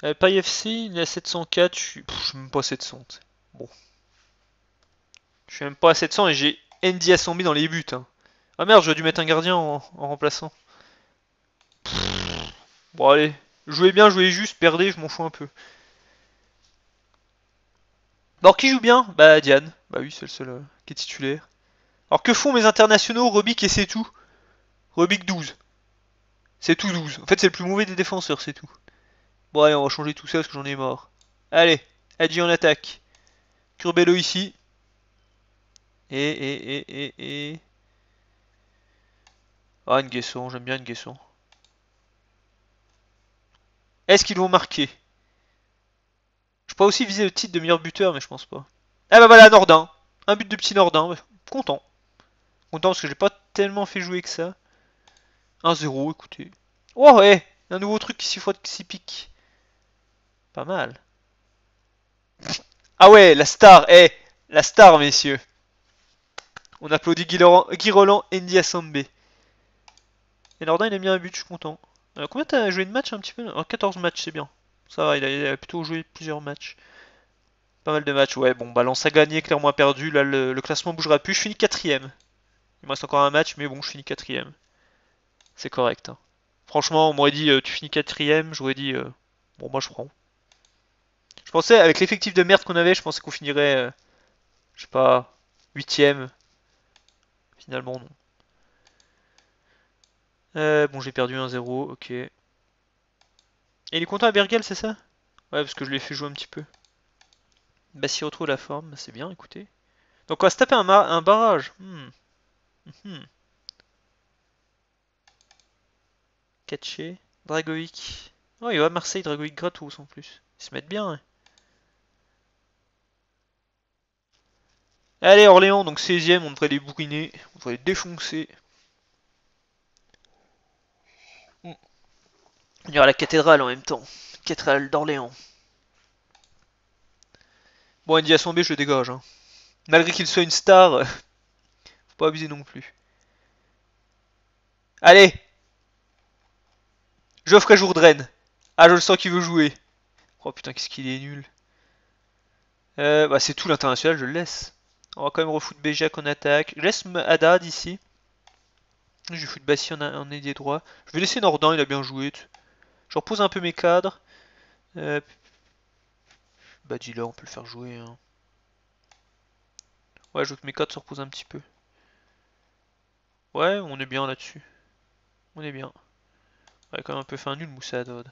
Euh, FC, il est à 704. Je suis, même pas à 700. Bon. Je suis même pas à 700 et j'ai Andy 000 dans les buts. Hein. Ah merde, j'aurais dû mettre un gardien en remplaçant. Bon allez, jouez bien, jouez juste, perdez, je m'en fous un peu. Alors qui joue bien Bah Diane. Bah oui, c'est le seul euh, qui est titulaire. Alors que font mes internationaux Robic et c'est tout Robic 12. C'est tout 12. En fait c'est le plus mauvais des défenseurs, c'est tout. Bon allez, on va changer tout ça parce que j'en ai mort. Allez, Adji en attaque. Curbelo ici. Et, et, et, et, et... Ah, guesson, j'aime bien une guesson est-ce qu'ils vont marquer Je peux aussi viser le titre de meilleur buteur, mais je pense pas. Ah bah voilà, Nordin. Un but de petit Nordin. Content. Content parce que j'ai pas tellement fait jouer que ça. 1-0, écoutez. Oh, ouais eh, Un nouveau truc qui s'y qui pique. Pas mal. Ah ouais, la star, eh La star, messieurs. On applaudit Guy, Guy Roland, Et Nordin, il a mis un but, je suis content. Euh, combien t'as joué de matchs un petit peu 14 matchs, c'est bien. Ça va, il a, plutôt joué plusieurs matchs. Pas mal de matchs, ouais. Bon, balance à a clairement clairement perdu. Là, le, classement bougera plus. Je finis quatrième. Il me reste encore un match, mais bon, je finis quatrième. C'est correct. Hein. Franchement, on m'aurait dit euh, tu finis quatrième, j'aurais dit euh, bon, moi je prends. Je pensais, avec l'effectif de merde qu'on avait, je pensais qu'on finirait, je sais pas, huitième. Finalement, non. Euh, bon, j'ai perdu 1-0, ok. Et il est content à Bergel, c'est ça Ouais, parce que je l'ai fait jouer un petit peu. Bah, s'il retrouve la forme, c'est bien, écoutez. Donc, on va se taper un, barrage. Catcher, Hmm. Mhm. Catché. Oh, il va à Marseille, Dragoïc gratos en plus. Ils se mettent bien. Hein. Allez, Orléans, donc 16ème, on devrait les bourriner, on devrait les défoncer. Il y aura la cathédrale en même temps. Cathédrale d'Orléans. Bon, Andy B je le dégage. Hein. Malgré qu'il soit une star, euh, faut pas abuser non plus. Allez Je jour Jourdraine. Ah, je le sens qu'il veut jouer. Oh putain, qu'est-ce qu'il est nul. Euh, bah, c'est tout l'international, je le laisse. On va quand même refoutre Béjac en attaque. Je laisse Haddad ici. Je vais foutre Bastien en des droit. Je vais laisser Nordin, il a bien joué. Je repose un peu mes cadres. Euh, bah dis là, on peut le faire jouer. Hein. Ouais, je veux que mes cadres se reposent un petit peu. Ouais, on est bien là-dessus. On est bien. On a quand même un peu fait un nul, Moussa Je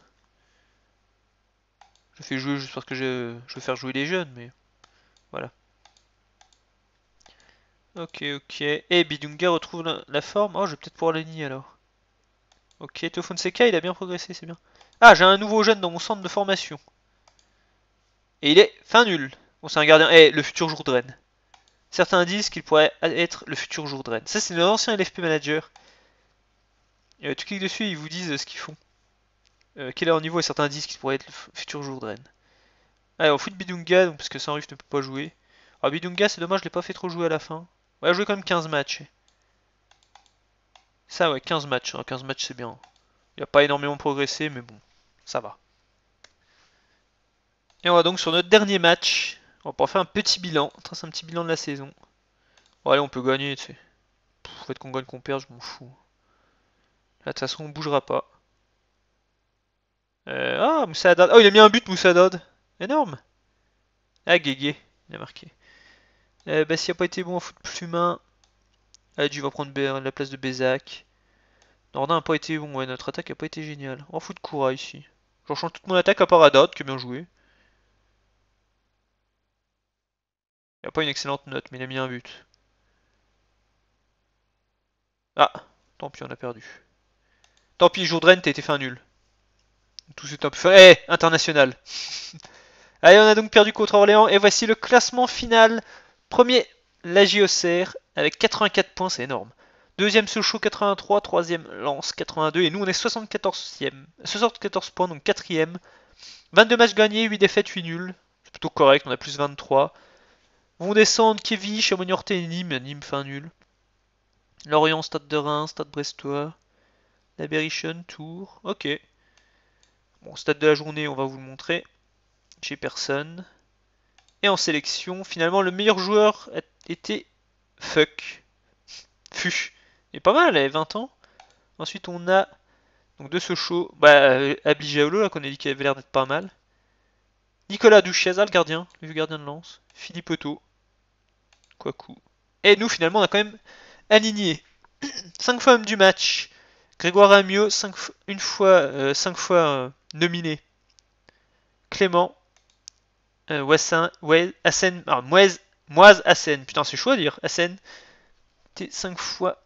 fais jouer juste parce que je, veux faire jouer les jeunes, mais voilà. Ok, ok. Et eh, Bidunga retrouve la, forme. Oh, je vais peut-être pouvoir nier alors. Ok, Teo il a bien progressé, c'est bien. Ah, j'ai un nouveau jeune dans mon centre de formation. Et il est fin nul. Bon, c'est un gardien. Eh, le futur jour de Certains disent qu'il pourrait être le futur jour de Ça, c'est nos anciens LFP manager. Euh, tu cliques dessus et ils vous disent euh, ce qu'ils font. Euh, quel est leur niveau et certains disent qu'il pourrait être le futur jour de Rennes. Allez, ah, on fout de Bidunga, parce que saint ne peut pas jouer. Alors, ah, Bidunga, c'est dommage, je l'ai pas fait trop jouer à la fin. On va a joué quand même 15 matchs. Ça ouais, 15 matchs. 15 hein. matchs c'est bien. Il n'y a pas énormément progressé, mais bon, ça va. Et on va donc sur notre dernier match. On va pouvoir faire un petit bilan. Trace un petit bilan de la saison. Bon allez, on peut gagner, tu sais. Pff, fait qu'on gagne, qu'on perde, je m'en fous. Là, de toute façon, on bougera pas. Euh, ah, Moussa Oh, il a mis un but, Moussa Haddad. Énorme. Ah, Guégué, il a marqué. Euh, bah, s'il n'a pas été bon en foot plus humain, tu va prendre hein, la place de Bézac. Nordin n'a pas été bon, notre attaque a pas été géniale. On fout de courage ici. J'en change toute mon attaque à part Adot qui a bien joué. Il a pas une excellente note, mais il a mis un but. Ah, tant pis, on a perdu. Tant pis, Rennes t'as été fin nul. Tout ce un peu Eh, international Allez, on a donc perdu contre Orléans, et voici le classement final. Premier, la JOCR, avec 84 points, c'est énorme. Deuxième Sochaux 83, troisième lance 82 et nous on est 74e, 74 points donc quatrième. 22 matchs gagnés, 8 défaites, 8 nuls. C'est plutôt correct, on a plus 23. Vont descendre Kevin, Chamonix et Nîmes, Nîmes fin nul. Lorient, Stade de Reims, Stade Brestois, La Tour Tours. Ok. Bon, stade de la journée, on va vous le montrer. J'ai personne. Et en sélection, finalement le meilleur joueur était Fuck. Il est pas mal, elle avait 20 ans. Ensuite, on a donc de ce show, bah, euh, Abijalo, là, qu'on a dit qu'il avait l'air d'être pas mal. Nicolas Duchesa, le gardien, le gardien de lance. Philippe Otto. coup. Et nous, finalement, on a quand même aligné 5 fois du match. Grégoire Amiot, 5 une fois, euh, cinq fois euh, nominé. Clément, euh, Wassin, Mouez Moise Asen, Putain, c'est chaud à dire. Asen T'es 5 fois.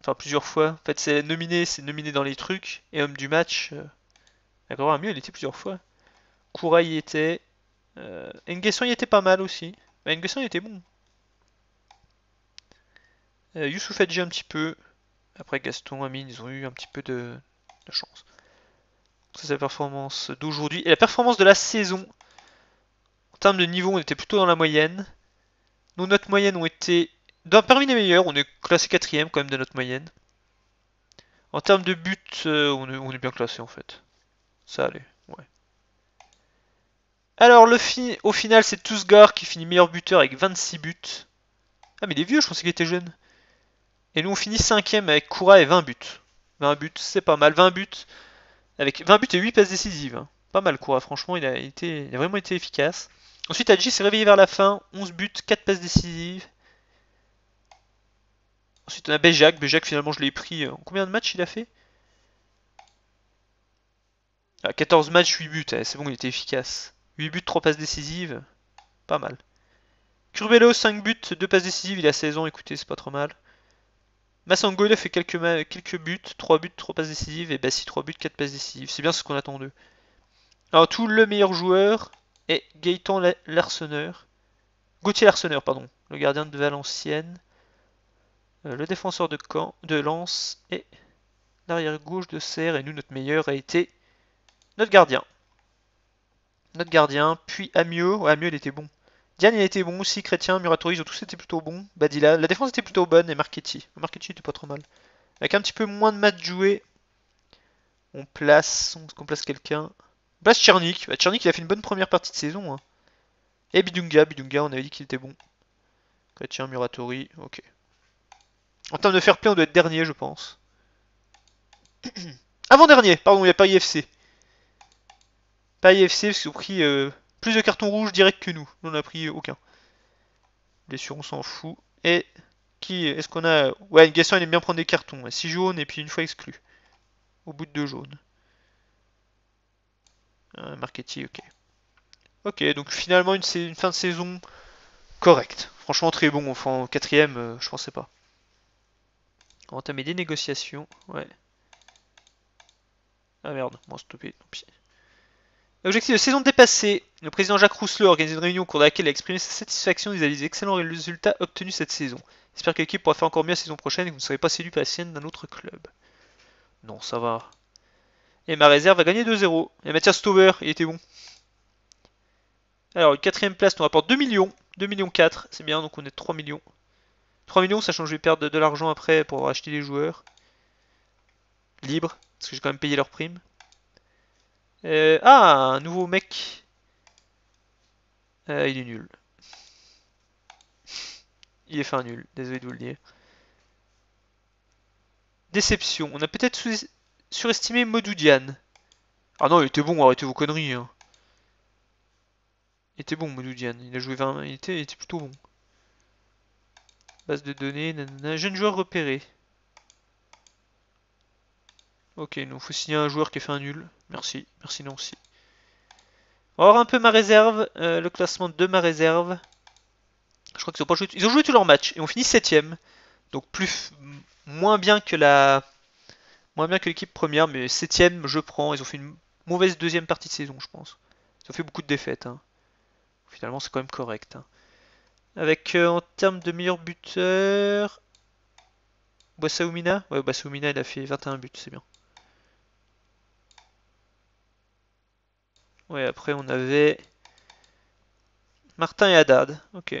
Enfin, plusieurs fois. En fait, c'est nominé, c'est nominé dans les trucs. Et homme du match. Euh... mieux, il était plusieurs fois. Koura y était. Euh... Nguesson y était pas mal aussi. Nguesson y était bon. Euh, Youssouf un petit peu. Après Gaston, Amine, ils ont eu un petit peu de, de chance. C'est la performance d'aujourd'hui. Et la performance de la saison. En termes de niveau, on était plutôt dans la moyenne. Nos notes moyenne ont été... Dans, parmi les meilleurs on est classé quatrième quand même de notre moyenne. En termes de buts, euh, on, est, bien classé en fait. Ça allait, ouais. Alors, le au final, c'est Tousgar qui finit meilleur buteur avec 26 buts. Ah, mais il est vieux, je pensais qu'il était jeune. Et nous, on finit cinquième avec Koura et 20 buts. 20 buts, c'est pas mal. 20 buts avec 20 buts et 8 passes décisives. Hein. Pas mal, Koura, franchement, il a vraiment été efficace. Ensuite, Adji s'est réveillé vers la fin. 11 buts, 4 passes décisives. Ensuite, on a Béjac. Béjac, finalement, je l'ai pris. Euh, en combien de matchs il a fait 14 ah, matchs, 8 buts. Eh, c'est bon, il était efficace. 8 buts, 3 passes décisives. Pas mal. Curbelo, 5 buts, 2 passes décisives, il a 16 ans, écoutez, c'est pas trop mal. Massango, fait quelques, quelques buts, 3 buts, 3 passes décisives, et Bassi, 3 buts, 4 passes décisives. C'est bien ce qu'on attend d'eux. Alors, tout le meilleur joueur, et Gaëtan Larseneur. Gauthier Larseneur, pardon, le gardien de Valenciennes, euh, le défenseur de, Caen, de Lens et l'arrière gauche de Serre. Et nous, notre meilleur a été notre gardien. Notre gardien, puis Amieux. Ouais, il était bon. Diane, il était bon aussi. Chrétien, Muratori, ont tous été plutôt bons. Badilla, la défense était plutôt bonne. Et Marchetti. Marchetti était pas trop mal. Avec un petit peu moins de matchs joués, on place, on place quelqu'un. Blast bah, Tchernik. il a fait une bonne première partie de saison. Hein. Et Bidunga. Bidunga, on avait dit qu'il était bon. Chrétien, Muratori. Ok. En termes de fair play, on doit être dernier, je pense. Avant-dernier, pardon, il n'y a pas IFC Pas IFC parce qu'ils ont pris euh, plus de cartons rouges direct que nous. on a pris aucun. sûr on s'en fout. Et qui est-ce qu'on a Ouais, Gaston, il aime bien prendre des cartons. 6 jaunes et puis une fois exclu. Au bout de deux jaunes. Un euh, Marchetti, ok. Ok, donc finalement une, une fin de saison correcte. Franchement très bon, enfin en quatrième, euh, je pensais pas. On Entamer des négociations, ouais. Ah merde, moi stoppé, tant pis. Objectif de saison dépassé. Le président Jacques Rousselot a organisé une réunion au cours de laquelle il a exprimé sa satisfaction vis-à-vis des excellents résultats obtenus cette saison. J'espère que l'équipe pourra faire encore mieux la saison prochaine et que vous ne serez pas séduit par la sienne d'un autre club. Non, ça va. Et ma réserve a gagné 2-0. Et Mathias Stover, il était bon. Alors, une quatrième place nous rapporte 2 millions. 2 millions 4, c'est bien, donc on est 3 millions. 3 millions, sachant que je vais perdre de, l'argent après pour acheter des joueurs. Libre, parce que j'ai quand même payé leur prime. Euh, ah, un nouveau mec. Euh, il est nul. Il est fin nul, désolé de vous le dire. Déception. On a peut-être sous Surestimé Modoudian. Ah non, il était bon, arrêtez vos conneries. Hein. Il était bon, Modoudian. Il a joué 20, il était, il était plutôt bon. Base de données, Jeune joueur repéré. Ok, nous faut signer un joueur qui a fait un nul. Merci, merci Nancy. Or un peu ma réserve, euh, le classement de ma réserve. Je crois qu'ils ont pas joué. Ils ont joué tous leurs matchs et on finit septième. Donc plus moins bien que la moins bien que l'équipe première, mais septième, je prends. Ils ont fait une mauvaise deuxième partie de saison, je pense. Ils ont fait beaucoup de défaites. Hein. Finalement, c'est quand même correct. Hein. Avec euh, en termes de meilleur buteur, Bassaoumina Ouais, Bassaoumina il a fait 21 buts, c'est bien. Ouais, après on avait Martin et Haddad. Ok.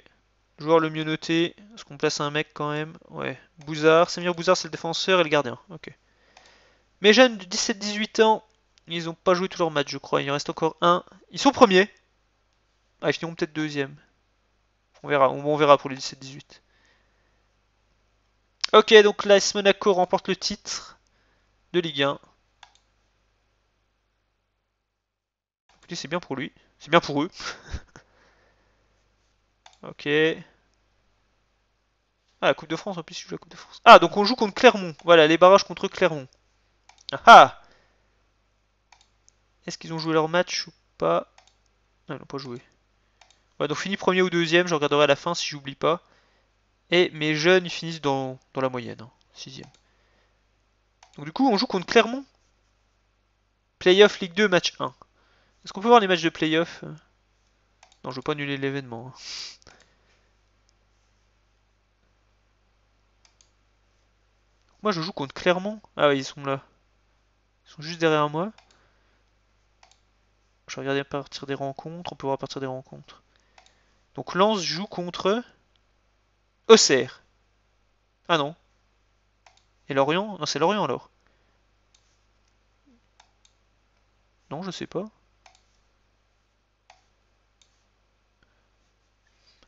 Joueur le mieux noté. Est-ce qu'on place un mec quand même Ouais. Bouzard. Samir Bouzard, c'est le défenseur et le gardien. Ok. Mes jeunes de 17-18 ans, ils n'ont pas joué tous leurs matchs, je crois. Il en reste encore un. Ils sont premiers. Ah, ils finiront peut-être deuxième. On verra, on, verra pour les 17-18. Ok, donc l'AS Monaco remporte le titre de Ligue 1. c'est bien pour lui. C'est bien pour eux. ok. Ah, la Coupe de France, en plus, je joue la Coupe de France. Ah, donc on joue contre Clermont. Voilà, les barrages contre Clermont. Ah, ah Est-ce qu'ils ont joué leur match ou pas Non, ils n'ont pas joué. Ouais, donc fini premier ou deuxième, je regarderai à la fin si j'oublie pas. Et mes jeunes ils finissent dans, la moyenne, hein, sixième. Donc du coup, on joue contre Clermont. Playoff Ligue 2, match 1. Est-ce qu'on peut voir les matchs de playoff Non, je veux pas annuler l'événement. Hein. Moi, je joue contre Clermont. Ah ouais, ils sont là. Ils sont juste derrière moi. Je vais regarder à partir des rencontres. On peut voir à partir des rencontres. Donc Lance joue contre Auxerre. Ah non. Et Lorient Non, c'est Lorient alors. Non, je sais pas.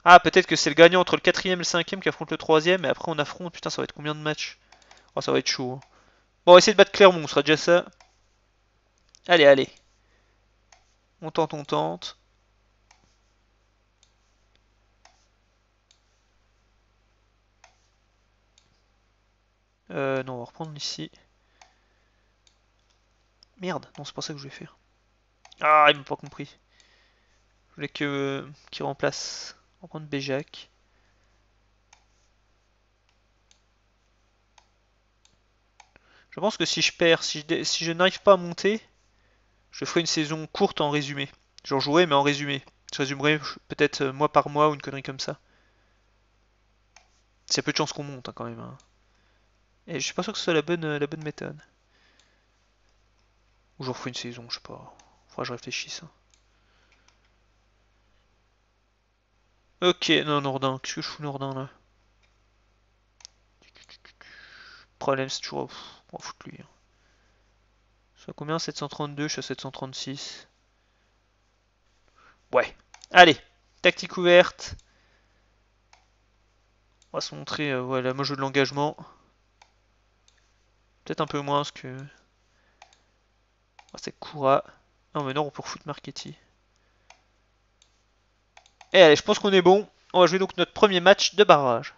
Ah, peut-être que c'est le gagnant entre le 4ème et le 5ème qui affronte le 3ème. Et après, on affronte. Putain, ça va être combien de matchs Oh, ça va être chaud. Hein. Bon, on va essayer de battre Clermont, ce sera déjà ça. Allez, allez. On tente, on tente. Euh, non, on va reprendre ici. Merde, non, c'est pas ça que je voulais faire. Ah, il m'a pas compris. Je voulais que euh, qu'il remplace. On va prendre Béjac. Je pense que si je perds, si je, n'arrive pas à monter, je ferai une saison courte en résumé. Genre jouerai, mais en résumé. Je résumerai peut-être euh, mois par mois ou une connerie comme ça. C'est peu de chance qu'on monte hein, quand même. Hein. Et je suis pas sûr que ce soit euh, la bonne, méthode. Ou j'en ferai une saison, je sais pas. Faudra que je réfléchisse. Hein. Ok, non, Nordin. Qu'est-ce que je fous Nordin là Problème, c'est toujours... On va foutre lui. Hein. Soit combien 732, je suis à 736. Ouais. Allez, tactique ouverte. On va se montrer, euh, voilà, moi je de l'engagement. Peut-être un peu moins parce que. Oh, c'est Koura. Non mais non on peut refoutre Marchetti. Et eh, allez, je pense qu'on est bon. On va jouer donc notre premier match de barrage.